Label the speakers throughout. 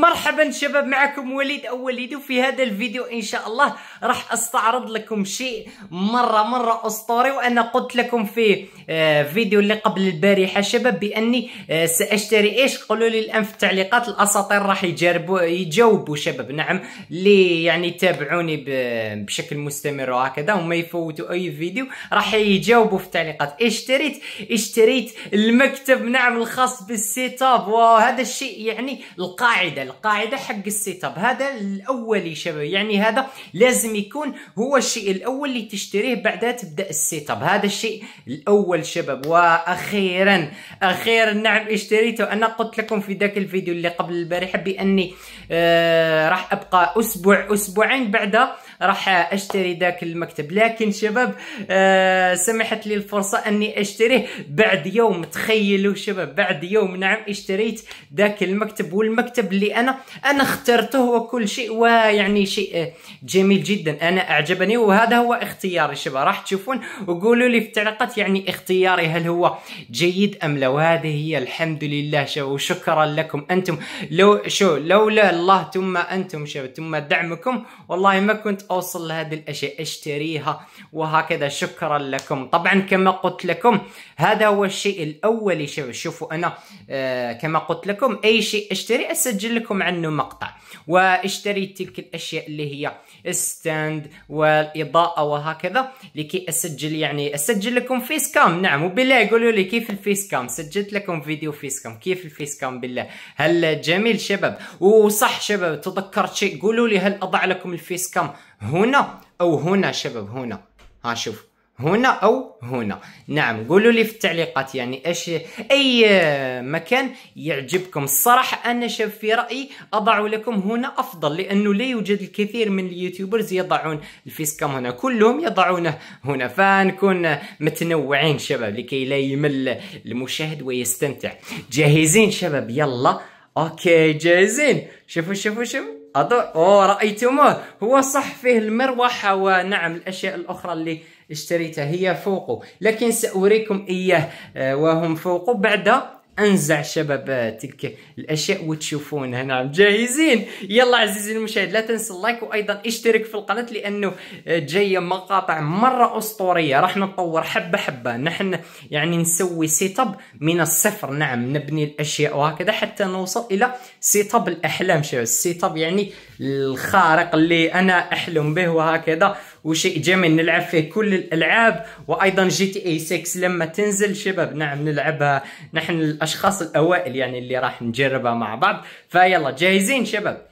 Speaker 1: مرحبا شباب معكم وليد او وليد وفي هذا الفيديو ان شاء الله راح استعرض لكم شيء مره مره اسطوري وانا قلت لكم في آه، فيديو اللي قبل البارحه شباب باني آه، ساشتري ايش قولوا لي الان في التعليقات الاساطير راح يجربوا يجاوبوا شباب نعم اللي يعني تابعوني بشكل مستمر وهكذا وما يفوتوا اي فيديو راح يجاوبوا في التعليقات اشتريت اشتريت المكتب نعم الخاص بالسيت اب وهذا الشيء يعني القاعده القاعده حق السيت اب هذا الاولي شباب يعني هذا لازم يكون هو الشيء الاول اللي تشتريه بعدها تبدا السيت اب هذا الشيء الاول شباب واخيرا اخيرا نعم اشتريته انا قلت لكم في ذاك الفيديو اللي قبل البارحه باني آه راح ابقى اسبوع اسبوعين بعدها راح اشتري ذاك المكتب لكن شباب آه سمحت لي الفرصه اني اشتريه بعد يوم تخيلوا شباب بعد يوم نعم اشتريت ذاك المكتب والمكتب اللي انا انا اخترته وكل شيء ويعني شيء آه، جميل جدا انا اعجبني وهذا هو اختياري شباب راح تشوفون وقولوا لي في التعليقات يعني اختياري هل هو جيد ام لا وهذه هي الحمد لله شباب وشكرا لكم انتم لو شو لولا الله ثم انتم شباب ثم دعمكم والله ما كنت اوصل لهذه الاشياء اشتريها وهكذا شكرا لكم طبعا كما قلت لكم هذا هو الشيء الاولي شوفوا انا آه كما قلت لكم اي شيء اشتري اسجل لكم عنه مقطع واشتري تلك الاشياء اللي هي ستاند والاضاءه وهكذا لكي اسجل يعني اسجل لكم فيس كام نعم وبالله يقولوا لي كيف الفيس كام سجلت لكم فيديو فيس كام كيف الفيس كام بالله هل جميل شباب وصح شباب تذكرت شيء قولوا لي هل اضع لكم الفيس كام هنا او هنا شباب هنا ها شوف هنا او هنا نعم قولوا لي في التعليقات يعني اش اي مكان يعجبكم الصراحه انا شاب في رايي اضع لكم هنا افضل لانه لا يوجد الكثير من اليوتيوبرز يضعون الفيسكام هنا كلهم يضعونه هنا فنكون متنوعين شباب لكي لا يمل المشاهد ويستمتع جاهزين شباب يلا اوكي جاهزين شوفوا شوفوا شوفوا أضع... اوه رايتموه هو صح فيه المروحه ونعم الاشياء الاخرى اللي اشتريتها هي فوقه لكن ساريكم اياه آه، وهم فوقه بعد انزع شباب تلك الاشياء وتشوفون هنا جاهزين يلا عزيزي المشاهد لا تنسى اللايك وايضا اشترك في القناه لانه جايه مقاطع مره اسطوريه راح نطور حبه حبه نحن يعني نسوي سيت اب من الصفر نعم نبني الاشياء وهكذا حتى نوصل الى سيت اب الاحلام شباب السيت اب يعني الخارق اللي انا احلم به وهكذا وشيء جميل نلعب فيه كل الالعاب وايضا جي تي اي 6 لما تنزل شباب نعم نلعبها نحن الاشخاص الاوائل يعني اللي راح نجربها مع بعض فيلا جاهزين شباب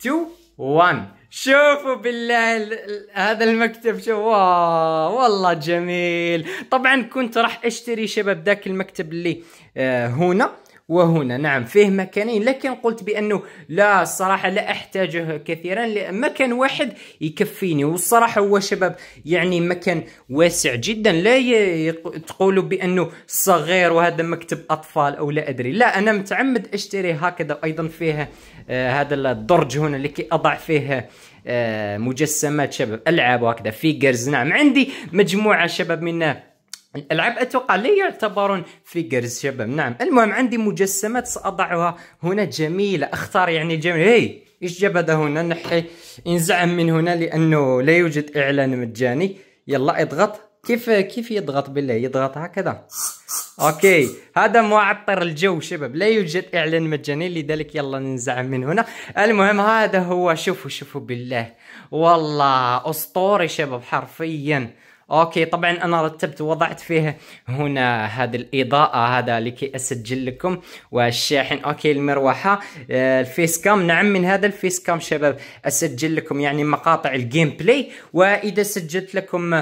Speaker 1: 2 1 شوفوا بالله هذا المكتب شو واو والله جميل طبعا كنت راح اشتري شباب ذاك المكتب اللي آه هنا وهنا نعم فيه مكانين لكن قلت بأنه لا الصراحة لا أحتاجه كثيرا مكان واحد يكفيني والصراحة هو شباب يعني مكان واسع جدا لا تقولوا بأنه صغير وهذا مكتب أطفال أو لا أدري لا أنا متعمد أشتري هكذا أيضا فيه آه هذا الدرج هنا لكي أضع فيه آه مجسمات شباب ألعاب وهكذا فيجرز نعم عندي مجموعة شباب من العاب اتوقع لا يعتبرون فيجرز شباب نعم المهم عندي مجسمات ساضعها هنا جميله اختار يعني جميل هي ايش جاب هذا هنا نحي انزعم من هنا لانه لا يوجد اعلان مجاني يلا اضغط كيف كيف يضغط بالله يضغط هكذا اوكي هذا معطر الجو شباب لا يوجد اعلان مجاني لذلك يلا ننزعم من هنا المهم هذا هو شوفوا شوفوا بالله والله اسطوري شباب حرفيا اوكي طبعا انا رتبت ووضعت فيه هنا هذه الاضاءه هذا لكي اسجل لكم والشاحن اوكي المروحه آه، الفيس كام نعم من هذا الفيس كام شباب اسجل لكم يعني مقاطع الجيم بلاي واذا سجلت لكم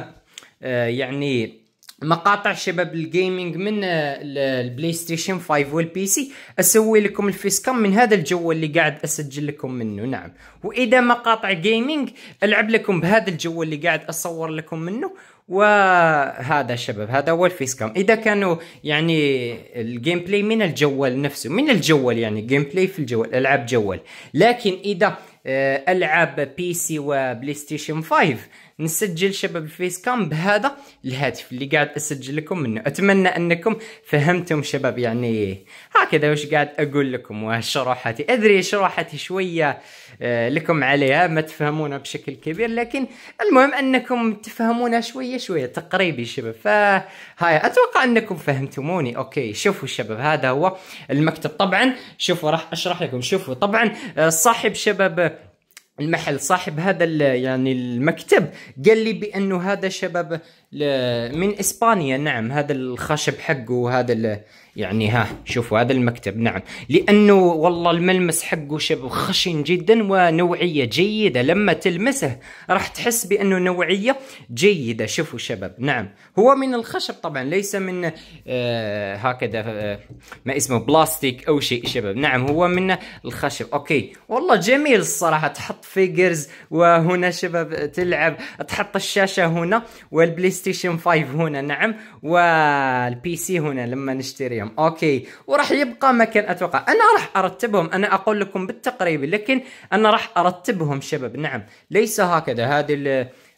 Speaker 1: آه، يعني مقاطع شباب الجيمنج من آه، البلاي ستيشن 5 والبي سي اسوي لكم الفيس كام من هذا الجو اللي قاعد اسجل لكم منه نعم واذا مقاطع جيمنج العب لكم بهذا الجو اللي قاعد اصور لكم منه وهذا الشباب هذا هو الفيس كام اذا كانوا يعني الجيم بلاي من الجوال نفسه من الجوال يعني جيم بلاي في الجوال العاب جوال لكن اذا آه، العاب بي سي وبلاي ستيشن 5 نسجل شباب الفيس كام بهذا الهاتف اللي قاعد اسجل لكم منه اتمنى انكم فهمتم شباب يعني هكذا واش قاعد اقول لكم وشروحاتي ادري شروحاتي شويه آه، لكم عليها ما تفهمونها بشكل كبير لكن المهم انكم تفهمونها شويه شويه تقريبي شباب فهاي اتوقع انكم فهمتموني اوكي شوفوا شباب هذا هو المكتب طبعا شوفوا راح اشرح لكم شوفوا طبعا آه، صاحب شباب المحل صاحب هذا يعني المكتب قال لي بانه هذا شباب من اسبانيا نعم هذا الخشب حقه وهذا يعني ها شوفوا هذا المكتب نعم لانه والله الملمس حقه شب خشن جدا ونوعيه جيده لما تلمسه راح تحس بانه نوعيه جيده شوفوا شباب نعم هو من الخشب طبعا ليس من آه هكذا آه ما اسمه بلاستيك او شيء شباب نعم هو من الخشب اوكي والله جميل الصراحه تحط فيجرز وهنا شباب تلعب تحط الشاشه هنا والبلاي ستيشن 5 هنا نعم والبي سي هنا لما نشتريهم اوكي وراح يبقى مكان اتوقع انا راح ارتبهم انا اقول لكم بالتقريب لكن انا راح ارتبهم شباب نعم ليس هكذا هذه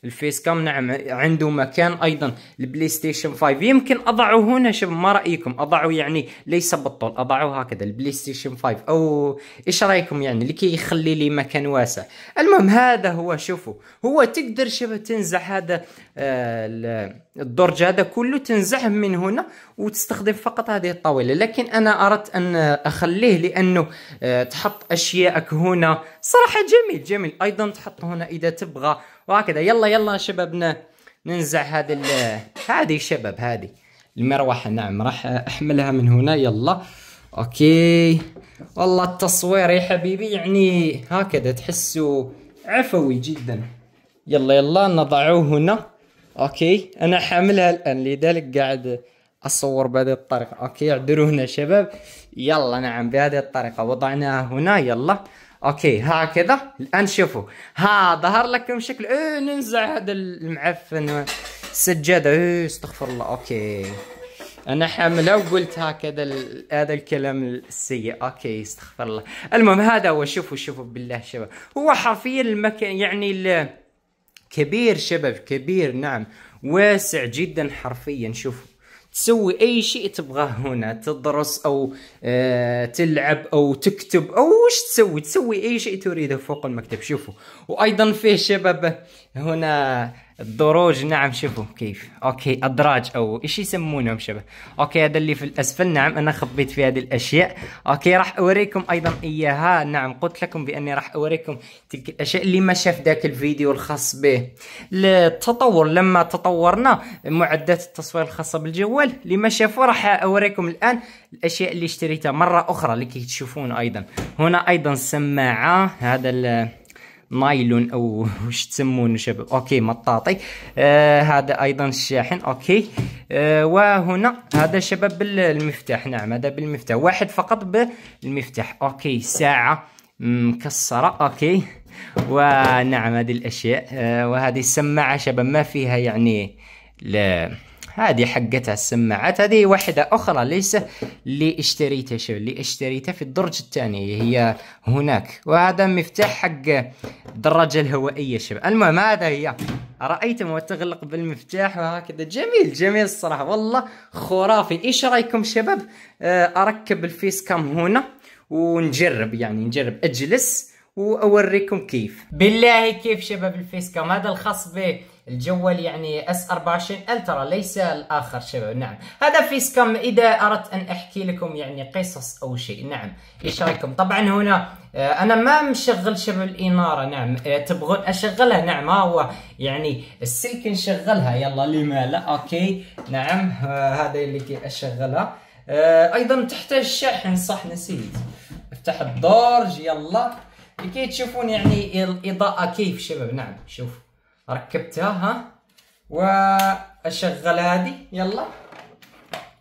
Speaker 1: الفيس كام نعم عنده مكان ايضا البلاي ستيشن 5 يمكن اضعه هنا شوف ما رايكم اضعه يعني ليس بالطول اضعه هكذا البلاي ستيشن 5 او ايش رايكم يعني لكي يخلي لي مكان واسع المهم هذا هو شوفوا هو تقدر شوف تنزع هذا آه، الدرج هذا كله تنزعه من هنا وتستخدم فقط هذه الطاوله لكن انا اردت ان اخليه لانه آه، تحط اشياءك هنا صراحه جميل جميل ايضا تحط هنا اذا تبغى وهكذا يلا يلا شبابنا ننزع هذه هذه شباب هذه المروحة نعم راح احملها من هنا يلا اوكي والله التصوير يا حبيبي يعني هكذا تحسه عفوي جدا يلا يلا نضعوه هنا اوكي انا حاملها الان لذلك قاعد اصور بهذه الطريقة اوكي اعذرونا شباب يلا نعم بهذه الطريقة وضعناها هنا يلا اوكي هكذا الان شوفوا ها ظهر لكم شكل ايه ننزع هذا المعفن السجاده ايه استغفر الله اوكي انا حامله وقلت هكذا هذا الكلام السيء اوكي استغفر الله المهم هذا هو شوفوا شوفوا بالله شباب هو حرفيا المكان يعني كبير شباب كبير نعم واسع جدا حرفيا شوفوا تسوي اي شيء تبغاه هنا تدرس او آه تلعب او تكتب او وش تسوي تسوي اي شيء تريده فوق المكتب شوفوا وايضا فيه شباب هنا الدروج نعم شوفوا كيف اوكي ادراج او ايش يسمونهم شبه اوكي هذا اللي في الاسفل نعم انا خبيت في هذه الاشياء اوكي راح اوريكم ايضا اياها نعم قلت لكم باني راح اوريكم تلك الاشياء اللي ما شاف ذاك الفيديو الخاص به التطور لما تطورنا معدات التصوير الخاصه بالجوال اللي ما شافوا راح اوريكم الان الاشياء اللي اشتريتها مره اخرى لكي تشوفون ايضا هنا ايضا السماعه هذا نايلون او وش تسمونه شباب اوكي مطاطي آه هذا ايضا الشاحن اوكي آه وهنا هذا شباب بالمفتاح نعم هذا بالمفتاح واحد فقط بالمفتاح اوكي ساعه مكسره اوكي ونعم هذه الاشياء آه وهذه السماعه شباب ما فيها يعني لا هذه حقتها السماعات هذه واحدة أخرى ليس اللي اشتريتها شو اللي اشتريتها في الدرج الثاني هي هناك وهذا مفتاح حق الدراجة الهوائية شباب المهم هذا هي رأيتم وتغلق بالمفتاح وهكذا جميل جميل الصراحة والله خرافي ايش رايكم شباب آه، اركب الفيس كام هنا ونجرب يعني نجرب اجلس واوريكم كيف بالله كيف شباب الفيس كام هذا الخاص به الجوال يعني اس 24 الترا ليس الاخر شباب نعم هذا فيس كام اذا اردت ان احكي لكم يعني قصص او شيء نعم ايش رايكم طبعا هنا آه، انا ما مشغل شباب الاناره نعم آه، تبغون اشغلها نعم ها هو يعني السلك نشغلها يلا لما لا اوكي نعم هذا اللي اشغلها آه، ايضا تحتاج شاحن صح نسيت افتح الدرج يلا لكي تشوفون يعني الاضاءه كيف شباب نعم شوف ركبتها ها واشغل هذه يلا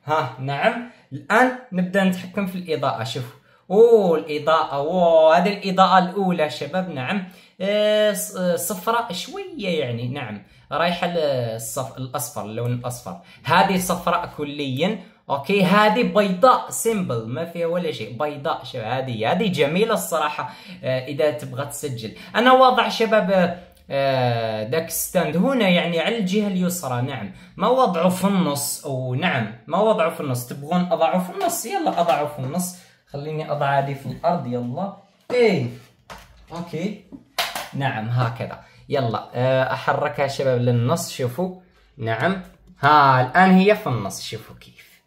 Speaker 1: ها نعم الان نبدا نتحكم في الاضاءه شوف اوه الاضاءه اوه هذه الاضاءه الاولى شباب نعم آه، آه، صفراء شويه يعني نعم رايحه للصف الاصفر اللون الاصفر هذه صفراء كليا اوكي هذه بيضاء سيمبل ما فيها ولا شيء بيضاء شباب هذه هذه جميله الصراحه آه، اذا تبغى تسجل انا واضع شباب آه، داك ستاند هنا يعني على الجهه اليسرى نعم ما وضعه في النص او نعم ما وضعه في النص تبغون اضعه في النص يلا اضعه في النص خليني اضع هذه في الارض يلا ايه اوكي نعم هكذا يلا آه، احركها شباب للنص شوفوا نعم ها الان هي في النص شوفوا كيف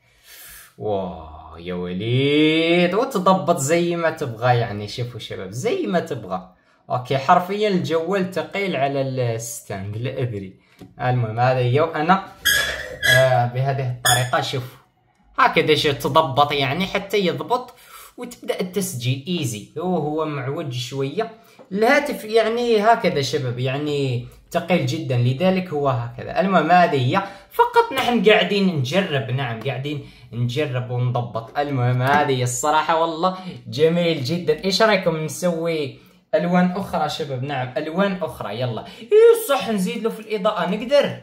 Speaker 1: واو يا وليد وتضبط زي ما تبغى يعني شوفوا شباب زي ما تبغى اوكي حرفيا الجوال ثقيل على الستاند لا ادري المهم هذا هي وانا آه بهذه الطريقه شوف هكذا شو تضبط يعني حتى يضبط وتبدا التسجيل ايزي هو هو معوج شويه الهاتف يعني هكذا شباب يعني ثقيل جدا لذلك هو هكذا المهم هذه هي فقط نحن قاعدين نجرب نعم قاعدين نجرب ونضبط المهم هذه الصراحه والله جميل جدا ايش رايكم نسوي الوان اخرى شباب نعم الوان اخرى يلا ايه صح نزيد له في الاضاءه نقدر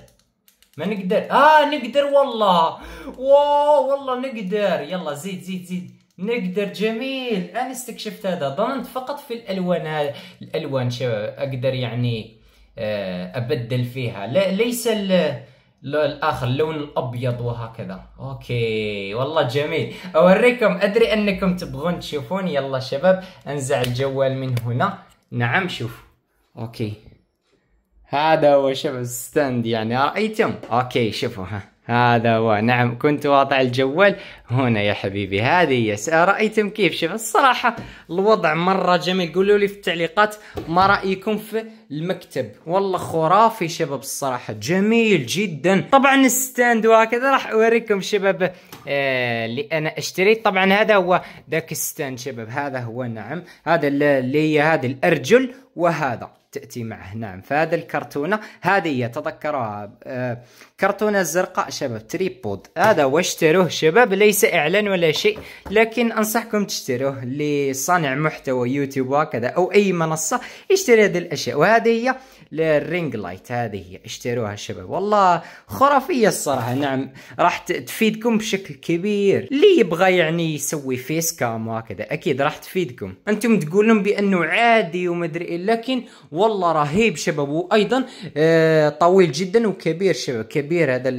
Speaker 1: ما نقدر اه نقدر والله واو والله نقدر يلا زيد زيد زيد نقدر جميل انا استكشفت هذا ظننت فقط في الالوان هذا الالوان شباب اقدر يعني آه، ابدل فيها ليس الاخر اللون الابيض وهكذا اوكي والله جميل اوريكم ادري انكم تبغون تشوفون يلا شباب انزع الجوال من هنا نعم شوف اوكي هذا هو شباب ستاند يعني رايتم اوكي شوفوا ها هذا هو نعم كنت واضع الجوال هنا يا حبيبي هذه هي رأيتم كيف شوف الصراحة الوضع مرة جميل قولوا لي في التعليقات ما رأيكم في المكتب والله خرافي شباب الصراحة جميل جدا طبعا الستاند وهكذا راح أوريكم شباب آه اللي أنا اشتريت طبعا هذا هو ذاك الستاند شباب هذا هو نعم هذا اللي هي هذه الأرجل وهذا تاتي معه نعم فهذا الكرتونه هذه هي تذكروها آه، كرتونه الزرقاء شباب تريبود هذا واشتروه شباب ليس اعلان ولا شيء لكن انصحكم تشتروه لصانع محتوى يوتيوب وكذا او اي منصه اشتري هذه الاشياء وهذه هي للرينج لايت هذه اشتروها الشباب والله خرافية الصراحة نعم راح تفيدكم بشكل كبير اللي يبغى يعني يسوي فيس كام وهكذا اكيد راح تفيدكم انتم تقولون بانه عادي ومدري ايه لكن والله رهيب شباب وايضا آه، طويل جدا وكبير شباب كبير هذا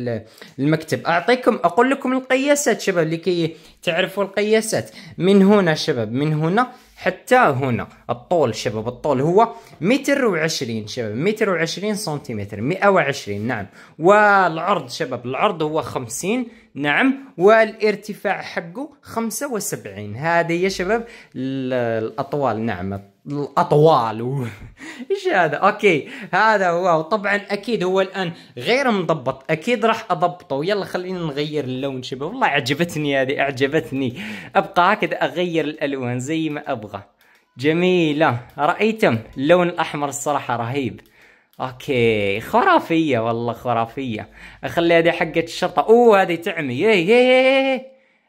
Speaker 1: المكتب اعطيكم اقول لكم القياسات شباب لكي تعرفوا القياسات من هنا شباب من هنا حتى هنا الطول شباب الطول هو متر وعشرين شباب متر وعشرين سنتيمتر مئة وعشرين نعم والعرض شباب العرض هو خمسين نعم والارتفاع حقه 75 هذه يا شباب الاطوال نعم الاطوال ايش هذا اوكي هذا هو طبعا اكيد هو الان غير مضبط اكيد راح اضبطه يلا خلينا نغير اللون شباب والله عجبتني هذه اعجبتني ابقى هكذا اغير الالوان زي ما ابغى جميله رايتم اللون الاحمر الصراحه رهيب اوكي خرافيه والله خرافيه اخلي هذه حقه الشرطه اوه هذه تعمي ايه ايه ايه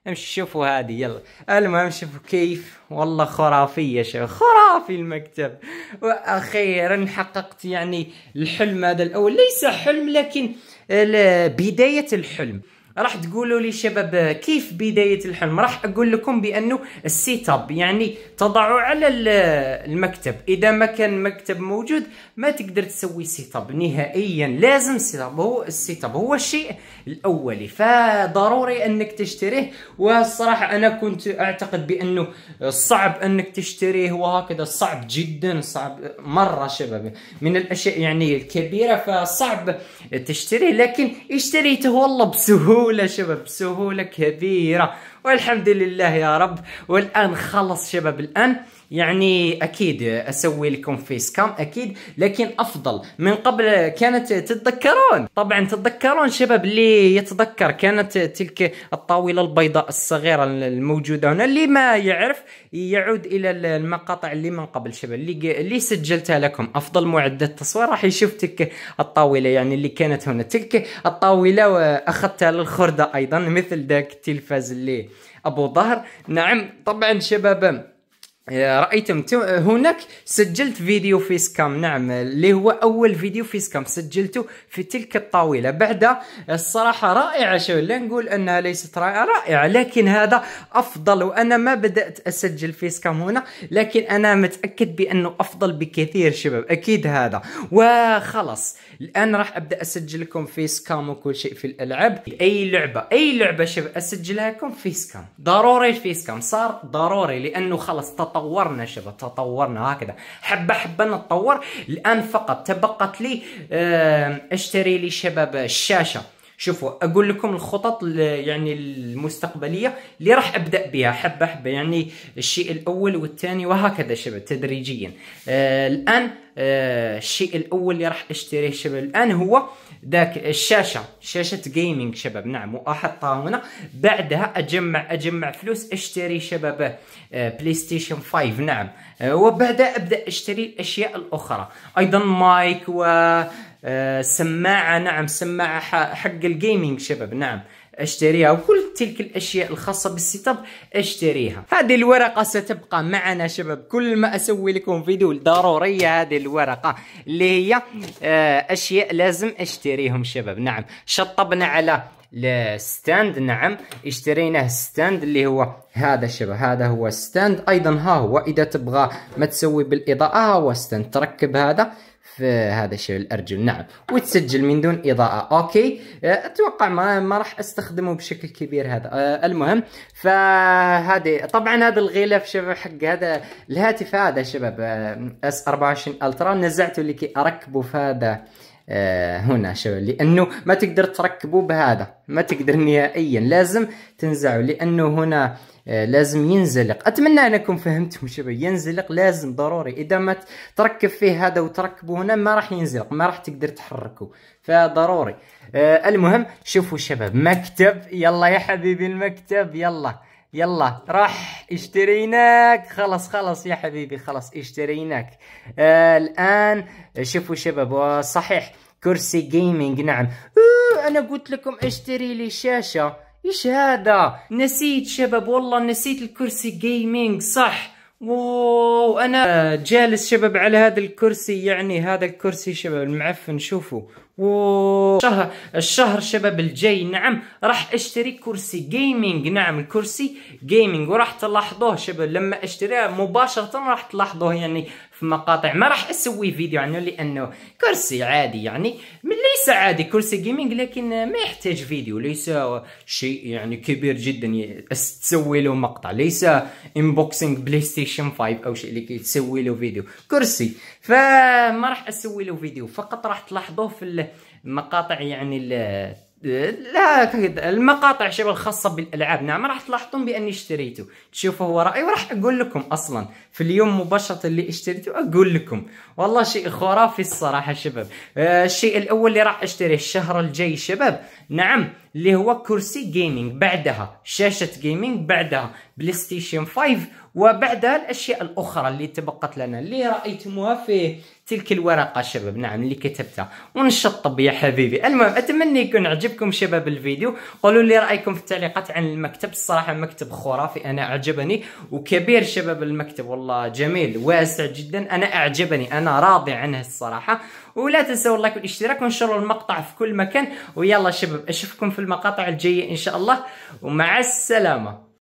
Speaker 1: امشي شوفوا هذه يلا المهم شوفوا كيف والله خرافية شوف خرافي المكتب واخيرا حققت يعني الحلم هذا الاول ليس حلم لكن بداية الحلم راح تقولوا لي شباب كيف بدايه الحلم راح اقول لكم بانه السيت اب يعني تضعه على المكتب اذا ما كان مكتب موجود ما تقدر تسوي سيت اب نهائيا لازم سيت اب هو السيت اب هو الشيء الاولي فضروري انك تشتريه والصراحه انا كنت اعتقد بانه صعب انك تشتريه وهكذا صعب جدا صعب مره شباب من الاشياء يعني الكبيره فصعب تشتريه لكن اشتريته والله بسهوله بسهوله شباب بسهوله كبيره والحمد لله يا رب والان خلص شباب الان يعني اكيد اسوي لكم فيس كام اكيد لكن افضل من قبل كانت تتذكرون طبعا تتذكرون شباب اللي يتذكر كانت تلك الطاوله البيضاء الصغيره الموجوده هنا اللي ما يعرف يعود الى المقاطع اللي من قبل شباب اللي اللي سجلتها لكم افضل معدات تصوير راح يشوف تلك الطاوله يعني اللي كانت هنا تلك الطاوله واخذتها للخرده ايضا مثل ذاك التلفاز اللي ابو ظهر نعم طبعا شباب رايتم هناك سجلت فيديو فيس كام نعم اللي هو اول فيديو فيس كام سجلته في تلك الطاوله بعد الصراحه رائعه شو لا نقول انها ليست رائعه رائعه لكن هذا افضل وانا ما بدات اسجل فيس كام هنا لكن انا متاكد بانه افضل بكثير شباب اكيد هذا وخلاص الان راح ابدا اسجل لكم فيس كام وكل شيء في الالعاب اي لعبه اي لعبه شباب اسجلها لكم فيس كام ضروري الفيس كام صار ضروري لانه خلاص تطور تطورنا شباب تطورنا هكذا حبه حبه نتطور الان فقط تبقت لي آه، اشتري لي شباب الشاشه شوفوا اقول لكم الخطط يعني المستقبليه اللي راح ابدا بها حبه حبه يعني الشيء الاول والثاني وهكذا شباب تدريجيا آه الان آه الشيء الاول اللي راح اشتريه شباب الان هو ذاك الشاشه شاشه جيمنج شباب نعم واحطها هنا بعدها اجمع اجمع فلوس اشتري شباب بلاي ستيشن 5 نعم آه، وبعدها ابدا اشتري الاشياء الاخرى ايضا مايك و آه، سماعه نعم سماعه حق الجيمنج شباب نعم اشتريها وكل تلك الاشياء الخاصه بالسيت اب اشتريها هذه الورقه ستبقى معنا شباب كل ما اسوي لكم فيديو ضروريه هذه الورقه اللي هي آه، اشياء لازم اشتريهم شباب نعم شطبنا على الستاند نعم اشتريناه الستاند اللي هو هذا شباب هذا هو الستاند ايضا ها هو اذا تبغى ما تسوي بالاضاءه ها هو الستاند تركب هذا في هذا الشيء الارجل نعم وتسجل من دون اضاءه اوكي آه، اتوقع ما, ما راح استخدمه بشكل كبير هذا أه المهم فهذه طبعا هذا الغلاف شباب حق هذا الهاتف هذا شباب اس آه، 24 الترا نزعته لكي اركبه في هذا آه، هنا شباب لانه ما تقدر تركبه بهذا ما تقدر نهائيا لازم تنزعه لانه هنا آه، لازم ينزلق اتمنى انكم فهمتم شباب ينزلق لازم ضروري اذا ما تركب فيه هذا وتركبه هنا ما راح ينزلق ما راح تقدر تحركه فضروري آه، المهم شوفوا شباب مكتب يلا يا حبيبي المكتب يلا يلا راح اشتريناك خلص خلص يا حبيبي خلص اشتريناك آه الان شوفوا شباب صحيح كرسي جيمنج نعم انا قلت لكم اشتري لي شاشه ايش هذا نسيت شباب والله نسيت الكرسي جيمنج صح واو انا جالس شباب على هذا الكرسي يعني هذا الكرسي شباب المعفن شوفوا وشهر الشهر شباب الجاي نعم راح اشتري كرسي جيمنج نعم الكرسي جيمنج وراح تلاحظوه شباب لما اشتريه مباشره راح تلاحظوه يعني في مقاطع ما راح اسوي فيديو عنه لانه كرسي عادي يعني ليس عادي كرسي جيمنج لكن ما يحتاج فيديو ليس شيء يعني كبير جدا تسوي له مقطع ليس انبوكسينج بلاي ستيشن 5 او شيء اللي تسوي له فيديو كرسي فما راح اسوي له فيديو فقط راح تلاحظوه في المقاطع يعني لا كده. المقاطع شباب الخاصة بالألعاب نعم راح تلاحظون بأني اشتريته تشوفوا هو رأي وراح أقول لكم أصلا في اليوم مباشرة اللي اشتريته أقول لكم والله شيء خرافي الصراحة شباب آه، الشيء الأول اللي راح أشتريه الشهر الجاي شباب نعم اللي هو كرسي جيمنج بعدها شاشة جيمنج بعدها بلاي ستيشن 5 وبعدها الأشياء الأخرى اللي تبقت لنا اللي رأيتموها في تلك الورقة شباب نعم اللي كتبتها ونشطب يا حبيبي المهم أتمنى يكون عجبكم شباب الفيديو قولوا لي رأيكم في التعليقات عن المكتب الصراحة مكتب خرافي أنا أعجبني وكبير شباب المكتب والله جميل واسع جدا أنا أعجبني أنا راضي عنه الصراحة ولا تنسوا اللايك والاشتراك وانشروا المقطع في كل مكان ويلا شباب اشوفكم في المقاطع الجايه ان شاء الله ومع السلامه